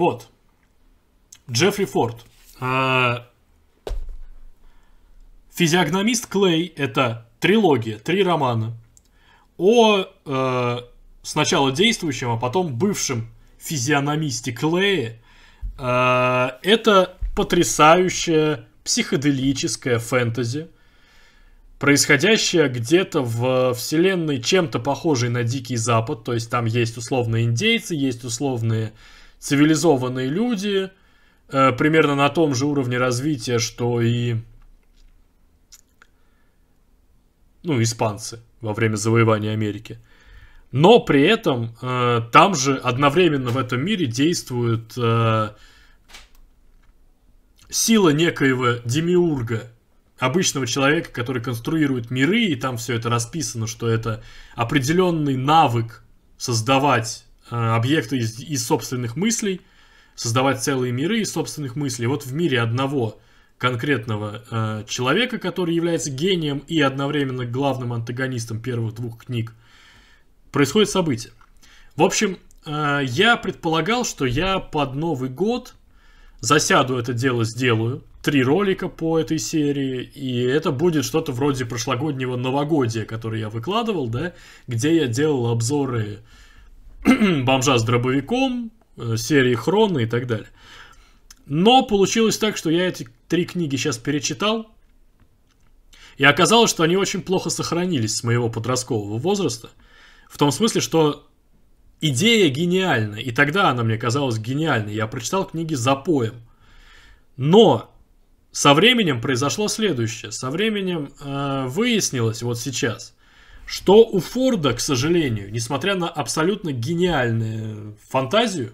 Вот. Джеффри Форд. А, физиогномист Клей – это трилогия, три романа о э, сначала действующем, а потом бывшем физиономисте Клее. Э, это потрясающая психоделическое фэнтези, происходящая где-то в вселенной чем-то похожей на Дикий Запад, то есть там есть условные индейцы, есть условные э, цивилизованные люди, э, примерно на том же уровне развития, что и ну, испанцы во время завоевания Америки. Но при этом э, там же одновременно в этом мире действует э, сила некоего демиурга, обычного человека, который конструирует миры, и там все это расписано, что это определенный навык создавать Э, объекты из, из собственных мыслей, создавать целые миры из собственных мыслей. Вот в мире одного конкретного э, человека, который является гением и одновременно главным антагонистом первых двух книг, происходит событие. В общем, э, я предполагал, что я под Новый год засяду это дело, сделаю. Три ролика по этой серии, и это будет что-то вроде прошлогоднего новогодия, который я выкладывал, да, где я делал обзоры бомжа с дробовиком, э, серии Хрона и так далее. Но получилось так, что я эти три книги сейчас перечитал, и оказалось, что они очень плохо сохранились с моего подросткового возраста. В том смысле, что идея гениальна, и тогда она мне казалась гениальной. Я прочитал книги за поем. Но со временем произошло следующее. Со временем э, выяснилось вот сейчас – что у Форда, к сожалению, несмотря на абсолютно гениальную фантазию,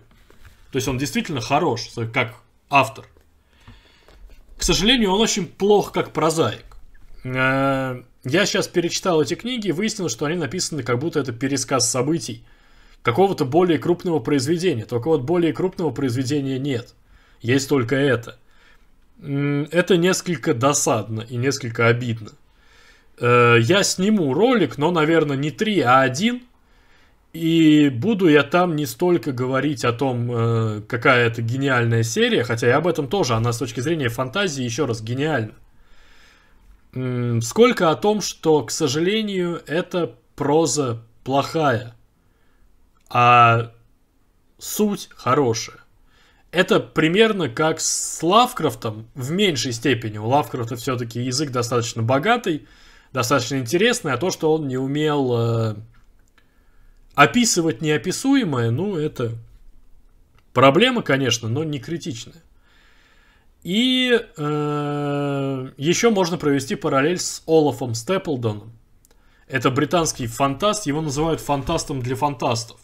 то есть он действительно хорош как автор, к сожалению, он очень плох как прозаик. Э, я сейчас перечитал эти книги и выяснил, что они написаны как будто это пересказ событий какого-то более крупного произведения. Только вот более крупного произведения нет. Есть только это. Это несколько досадно и несколько обидно э, я сниму ролик, но, наверное, не три, а один. И буду я там не столько говорить о том, э, какая это гениальная серия, хотя и об этом тоже, она с точки зрения фантазии еще раз гениальна. М -м, сколько о том, что, к сожалению, эта проза плохая, а суть хорошая. Это примерно как с Лавкрафтом, в меньшей степени. У Лавкрафта все-таки язык достаточно богатый, достаточно интересное, а то, что он не умел э, описывать неописуемое, ну, это проблема, конечно, но не критичная. И э, еще можно провести параллель с Олафом Степлдоном. Это британский фантаст, его называют фантастом для фантастов.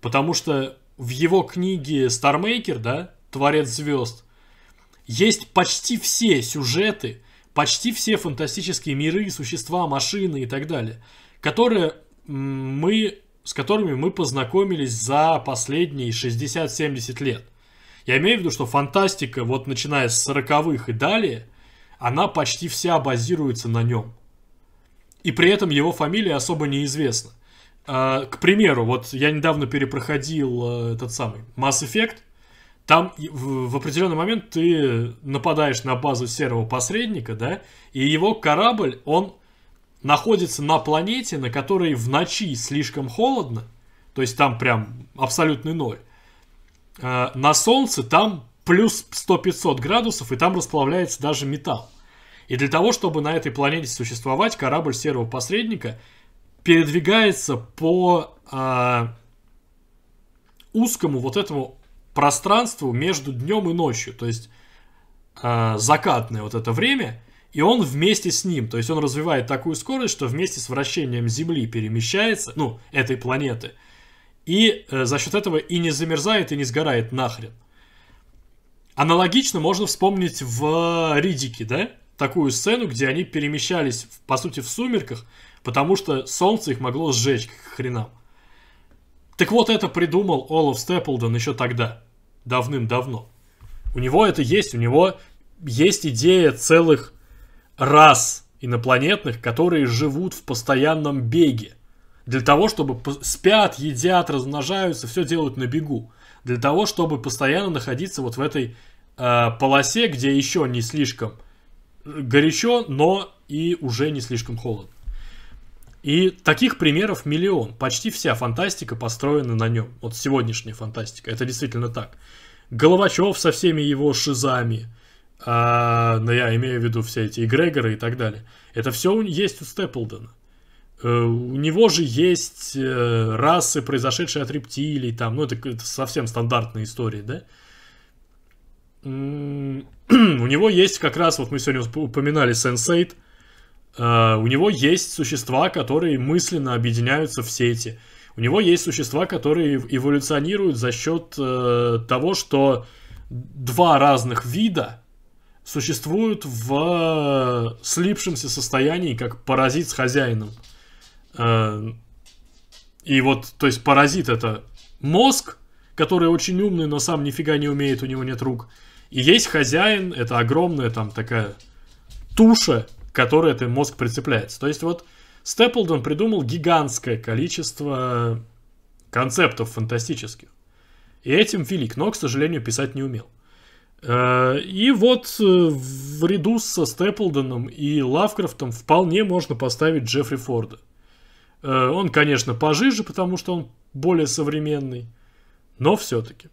Потому что в его книге «Стармейкер», да, «Творец звезд», есть почти все сюжеты – почти все фантастические миры, существа, машины и так далее, которые мы, с которыми мы познакомились за последние 60-70 лет. Я имею в виду, что фантастика, вот начиная с 40-х и далее, она почти вся базируется на нем. И при этом его фамилия особо неизвестна. А, к примеру, вот я недавно перепроходил э, этот самый Mass Effect – там в определенный момент ты нападаешь на базу серого посредника, да, и его корабль, он находится на планете, на которой в ночи слишком холодно, то есть там прям абсолютный ноль. Э, на солнце там плюс 100-500 градусов, и там расплавляется даже металл. И для того, чтобы на этой планете существовать, корабль серого посредника передвигается по э, узкому вот этому пространству между днем и ночью, то есть э, закатное вот это время, и он вместе с ним, то есть он развивает такую скорость, что вместе с вращением Земли перемещается, ну, этой планеты, и э, за счет этого и не замерзает, и не сгорает нахрен. Аналогично можно вспомнить в э, Ридике, да, такую сцену, где они перемещались, по сути, в сумерках, потому что солнце их могло сжечь к хренам. Так вот, это придумал Олаф Степлден еще тогда, давным-давно. У него это есть, у него есть идея целых рас инопланетных, которые живут в постоянном беге. Для того, чтобы спят, едят, размножаются, все делают на бегу. Для того, чтобы постоянно находиться вот в этой э, полосе, где еще не слишком э, горячо, но и уже не слишком холодно. И таких примеров миллион. Почти вся фантастика построена на нем. Вот сегодняшняя фантастика. Это действительно так. Головачев со всеми его шизами. А, но ну, я имею в виду все эти эгрегоры и так далее. Это все есть у Степлдена. Э, у него же есть э, расы, произошедшие от рептилий, там, ну это, это совсем стандартная история, да? У него есть как раз, вот мы сегодня упоминали sense Э, у него есть существа, которые мысленно объединяются в сети. У него есть существа, которые эволюционируют за счет э, того, что два разных вида существуют в э, слипшемся состоянии, как паразит с хозяином. Э, и вот, то есть паразит это мозг, который очень умный, но сам нифига не умеет, у него нет рук. И есть хозяин, это огромная там такая туша, которые этот мозг прицепляется. То есть вот Степлдон придумал гигантское количество концептов фантастических. И этим велик, но, к сожалению, писать не умел. Э, и вот э, в ряду со Степлдоном и Лавкрафтом вполне можно поставить Джеффри Форда. Э, он, конечно, пожиже, потому что он более современный, но все-таки.